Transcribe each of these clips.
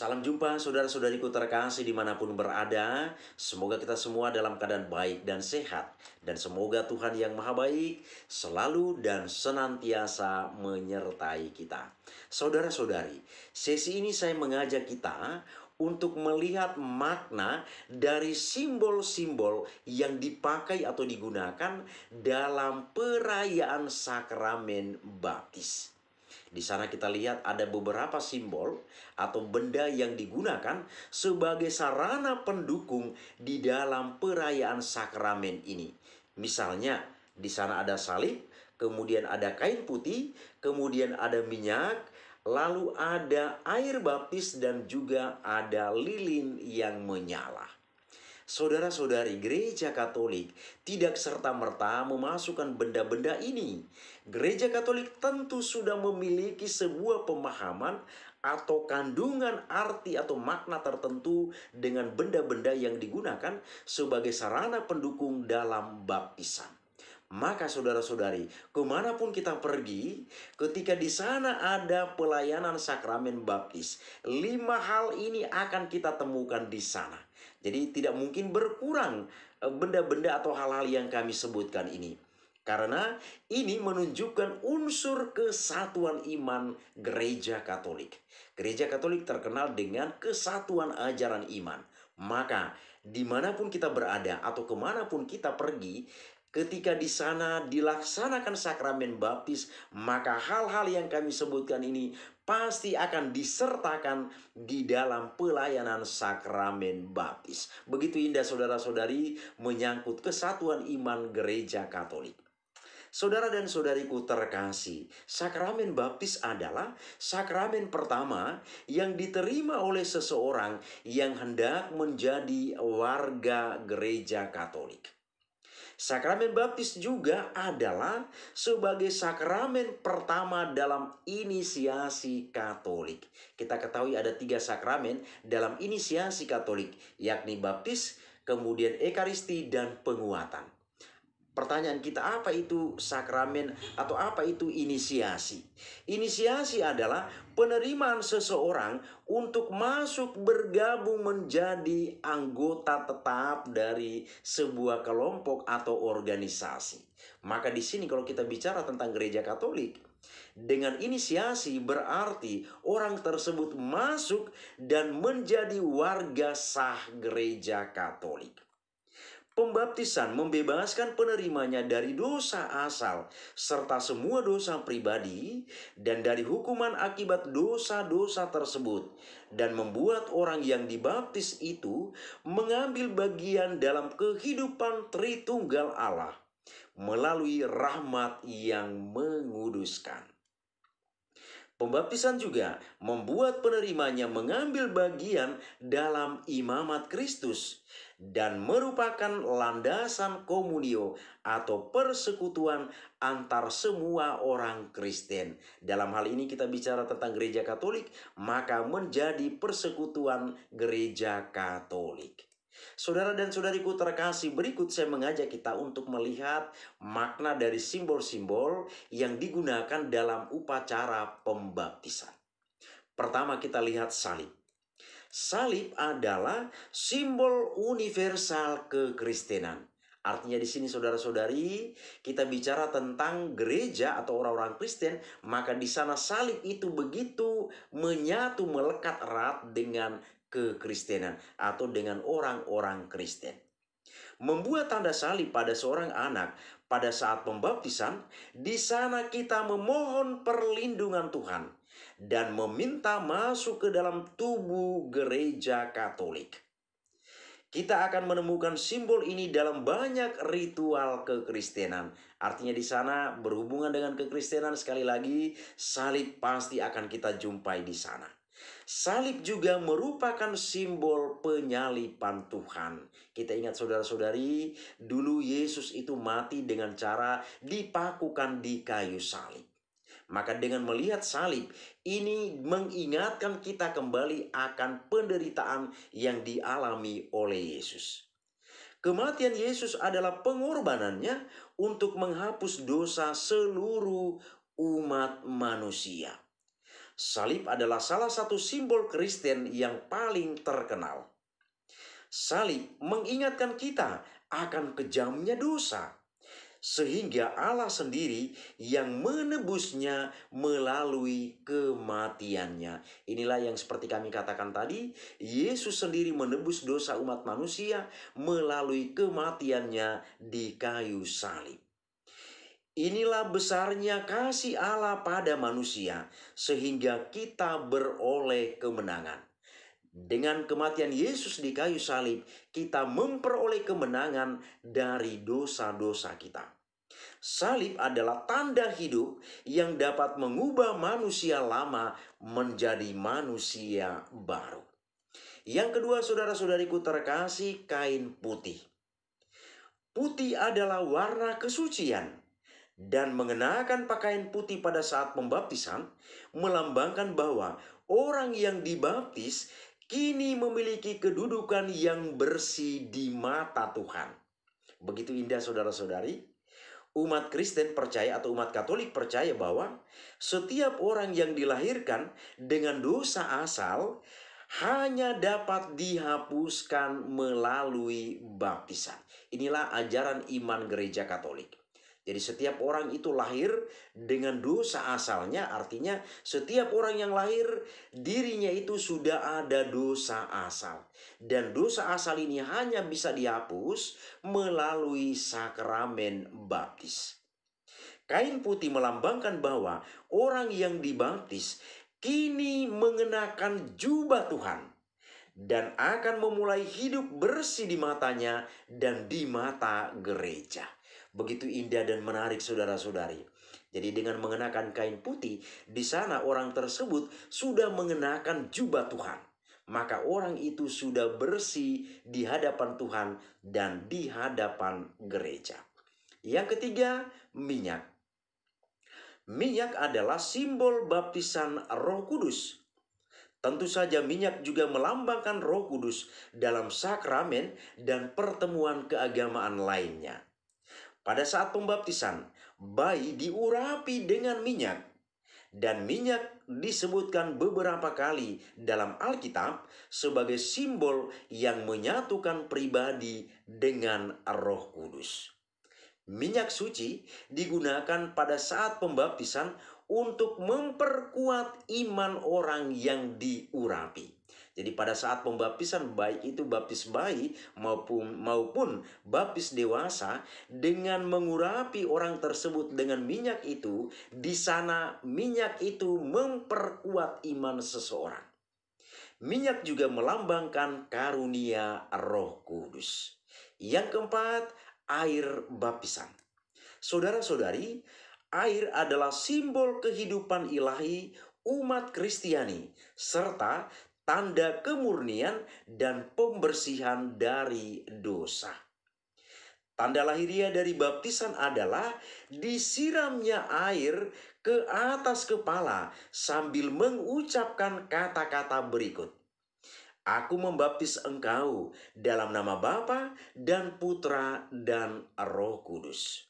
Salam jumpa saudara-saudariku terkasih dimanapun berada. Semoga kita semua dalam keadaan baik dan sehat. Dan semoga Tuhan yang maha baik selalu dan senantiasa menyertai kita. Saudara-saudari, sesi ini saya mengajak kita untuk melihat makna dari simbol-simbol yang dipakai atau digunakan dalam perayaan sakramen baptis. Di sana kita lihat ada beberapa simbol atau benda yang digunakan sebagai sarana pendukung di dalam perayaan sakramen ini. Misalnya, di sana ada salib, kemudian ada kain putih, kemudian ada minyak, lalu ada air baptis dan juga ada lilin yang menyala. Saudara-saudari gereja Katolik tidak serta-merta memasukkan benda-benda ini Gereja Katolik tentu sudah memiliki sebuah pemahaman atau kandungan arti atau makna tertentu dengan benda-benda yang digunakan sebagai sarana pendukung dalam baptisan. Maka saudara-saudari, kemanapun kita pergi, ketika di sana ada pelayanan sakramen baptis, lima hal ini akan kita temukan di sana. Jadi tidak mungkin berkurang eh, benda-benda atau hal-hal yang kami sebutkan ini. Karena ini menunjukkan unsur kesatuan iman gereja Katolik. Gereja Katolik terkenal dengan kesatuan ajaran iman. Maka, dimanapun kita berada atau kemanapun kita pergi, Ketika di sana dilaksanakan sakramen baptis, maka hal-hal yang kami sebutkan ini pasti akan disertakan di dalam pelayanan sakramen baptis. Begitu indah saudara-saudari menyangkut kesatuan iman gereja Katolik. Saudara dan saudariku terkasih, sakramen baptis adalah sakramen pertama yang diterima oleh seseorang yang hendak menjadi warga gereja Katolik. Sakramen baptis juga adalah sebagai sakramen pertama dalam inisiasi Katolik. Kita ketahui ada tiga sakramen dalam inisiasi Katolik, yakni baptis, kemudian ekaristi, dan penguatan. Pertanyaan kita apa itu sakramen atau apa itu inisiasi? Inisiasi adalah penerimaan seseorang untuk masuk bergabung menjadi anggota tetap dari sebuah kelompok atau organisasi. Maka di sini kalau kita bicara tentang gereja Katolik, dengan inisiasi berarti orang tersebut masuk dan menjadi warga sah gereja Katolik. Pembaptisan membebaskan penerimanya dari dosa asal serta semua dosa pribadi dan dari hukuman akibat dosa-dosa tersebut dan membuat orang yang dibaptis itu mengambil bagian dalam kehidupan Tritunggal Allah melalui rahmat yang menguduskan. Pembaptisan juga membuat penerimanya mengambil bagian dalam imamat Kristus dan merupakan landasan komunio atau persekutuan antar semua orang Kristen. Dalam hal ini kita bicara tentang gereja Katolik, maka menjadi persekutuan gereja Katolik. Saudara dan saudariku terkasih, berikut saya mengajak kita untuk melihat makna dari simbol-simbol yang digunakan dalam upacara pembaptisan. Pertama kita lihat salib. Salib adalah simbol universal kekristenan. Artinya di sini saudara-saudari, kita bicara tentang gereja atau orang-orang Kristen, maka di sana salib itu begitu menyatu melekat erat dengan kekristenan atau dengan orang-orang Kristen. Membuat tanda salib pada seorang anak pada saat pembaptisan, di sana kita memohon perlindungan Tuhan dan meminta masuk ke dalam tubuh gereja Katolik. Kita akan menemukan simbol ini dalam banyak ritual kekristenan. Artinya di sana berhubungan dengan kekristenan sekali lagi salib pasti akan kita jumpai di sana. Salib juga merupakan simbol penyalipan Tuhan. Kita ingat saudara-saudari, dulu Yesus itu mati dengan cara dipakukan di kayu salib. Maka dengan melihat salib, ini mengingatkan kita kembali akan penderitaan yang dialami oleh Yesus. Kematian Yesus adalah pengorbanannya untuk menghapus dosa seluruh umat manusia salib adalah salah satu simbol Kristen yang paling terkenal. Salib mengingatkan kita akan kejamnya dosa, sehingga Allah sendiri yang menebusnya melalui kematiannya. Inilah yang seperti kami katakan tadi, Yesus sendiri menebus dosa umat manusia melalui kematiannya di kayu salib. Inilah besarnya kasih Allah pada manusia, sehingga kita beroleh kemenangan. Dengan kematian Yesus di kayu salib, kita memperoleh kemenangan dari dosa-dosa kita. Salib adalah tanda hidup yang dapat mengubah manusia lama menjadi manusia baru. Yang kedua, saudara-saudariku terkasih, kain putih. Putih adalah warna kesucian dan mengenakan pakaian putih pada saat pembaptisan melambangkan bahwa orang yang dibaptis kini memiliki kedudukan yang bersih di mata Tuhan. Begitu indah saudara-saudari. Umat Kristen percaya atau umat Katolik percaya bahwa setiap orang yang dilahirkan dengan dosa asal hanya dapat dihapuskan melalui baptisan. Inilah ajaran iman gereja Katolik. Jadi setiap orang itu lahir dengan dosa asalnya artinya setiap orang yang lahir dirinya itu sudah ada dosa asal. Dan dosa asal ini hanya bisa dihapus melalui sakramen baptis. Kain putih melambangkan bahwa orang yang dibaptis kini mengenakan jubah Tuhan dan akan memulai hidup bersih di matanya dan di mata gereja begitu indah dan menarik saudara-saudari. Jadi dengan mengenakan kain putih, di sana orang tersebut sudah mengenakan jubah Tuhan. Maka orang itu sudah bersih di hadapan Tuhan dan di hadapan gereja. Yang ketiga, minyak. Minyak adalah simbol baptisan Roh Kudus. Tentu saja minyak juga melambangkan roh kudus dalam sakramen dan pertemuan keagamaan lainnya. Pada saat pembaptisan, bayi diurapi dengan minyak dan minyak disebutkan beberapa kali dalam Alkitab sebagai simbol yang menyatukan pribadi dengan Roh Kudus. Minyak suci digunakan pada saat pembaptisan untuk memperkuat iman orang yang diurapi. Jadi pada saat pembaptisan baik itu baptis bayi maupun maupun baptis dewasa dengan mengurapi orang tersebut dengan minyak itu, di sana minyak itu memperkuat iman seseorang. Minyak juga melambangkan karunia Roh Kudus. Yang keempat, air baptisan. Saudara-saudari, air adalah simbol kehidupan ilahi umat Kristiani serta tanda kemurnian dan pembersihan dari dosa. Tanda lahiriah dari baptisan adalah disiramnya air ke atas kepala sambil mengucapkan kata-kata berikut. Aku membaptis engkau dalam nama Bapa dan Putra dan Roh Kudus.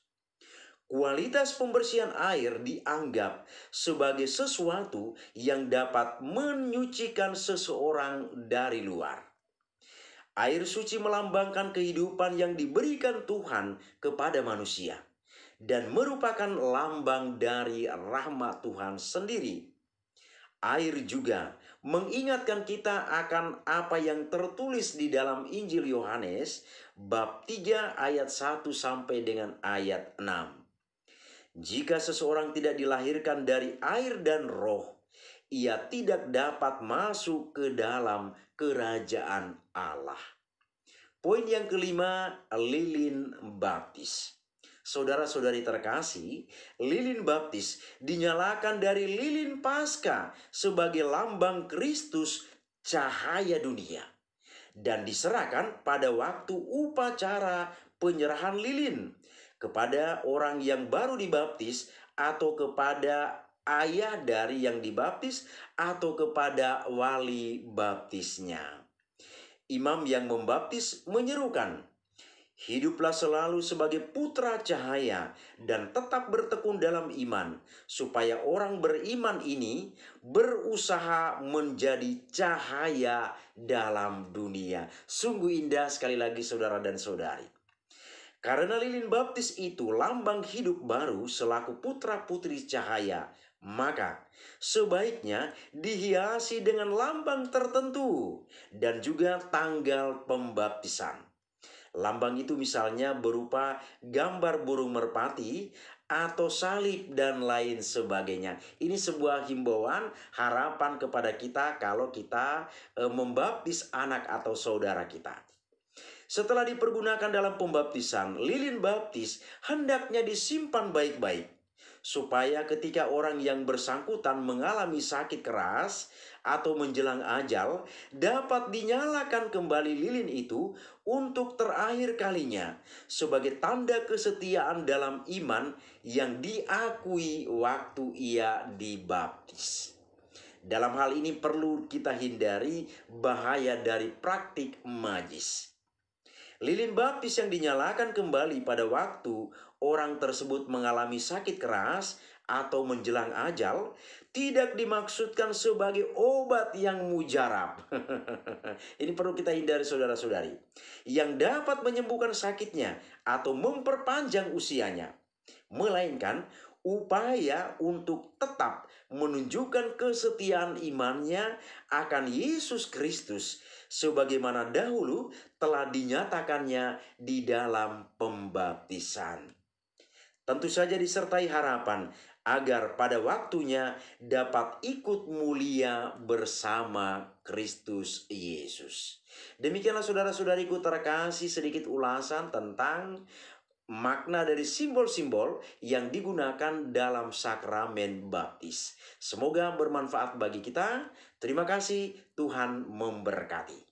Kualitas pembersihan air dianggap sebagai sesuatu yang dapat menyucikan seseorang dari luar. Air suci melambangkan kehidupan yang diberikan Tuhan kepada manusia dan merupakan lambang dari rahmat Tuhan sendiri. Air juga mengingatkan kita akan apa yang tertulis di dalam Injil Yohanes bab 3 ayat 1 sampai dengan ayat 6 jika seseorang tidak dilahirkan dari air dan roh, ia tidak dapat masuk ke dalam kerajaan Allah. Poin yang kelima, lilin baptis. Saudara-saudari terkasih, lilin baptis dinyalakan dari lilin pasca sebagai lambang Kristus cahaya dunia dan diserahkan pada waktu upacara penyerahan lilin kepada orang yang baru dibaptis atau kepada ayah dari yang dibaptis atau kepada wali baptisnya. Imam yang membaptis menyerukan, Hiduplah selalu sebagai putra cahaya dan tetap bertekun dalam iman, supaya orang beriman ini berusaha menjadi cahaya dalam dunia. Sungguh indah sekali lagi, saudara dan saudari. Karena lilin baptis itu lambang hidup baru selaku putra-putri cahaya, maka sebaiknya dihiasi dengan lambang tertentu dan juga tanggal pembaptisan. Lambang itu misalnya berupa gambar burung merpati atau salib dan lain sebagainya. Ini sebuah himbauan harapan kepada kita kalau kita e, membaptis anak atau saudara kita. Setelah dipergunakan dalam pembaptisan, lilin baptis hendaknya disimpan baik-baik supaya ketika orang yang bersangkutan mengalami sakit keras atau menjelang ajal dapat dinyalakan kembali lilin itu untuk terakhir kalinya sebagai tanda kesetiaan dalam iman yang diakui waktu ia dibaptis. Dalam hal ini perlu kita hindari bahaya dari praktik majis Lilin baptis yang dinyalakan kembali pada waktu orang tersebut mengalami sakit keras atau menjelang ajal tidak dimaksudkan sebagai obat yang mujarab. Ini perlu kita hindari saudara-saudari. Yang dapat menyembuhkan sakitnya atau memperpanjang usianya. Melainkan upaya untuk tetap menunjukkan kesetiaan imannya akan Yesus Kristus sebagaimana dahulu telah dinyatakannya di dalam pembaptisan. Tentu saja disertai harapan agar pada waktunya dapat ikut mulia bersama Kristus Yesus. Demikianlah saudara-saudariku terkasih sedikit ulasan tentang makna dari simbol-simbol yang digunakan dalam sakramen baptis. Semoga bermanfaat bagi kita. Terima kasih, Tuhan memberkati.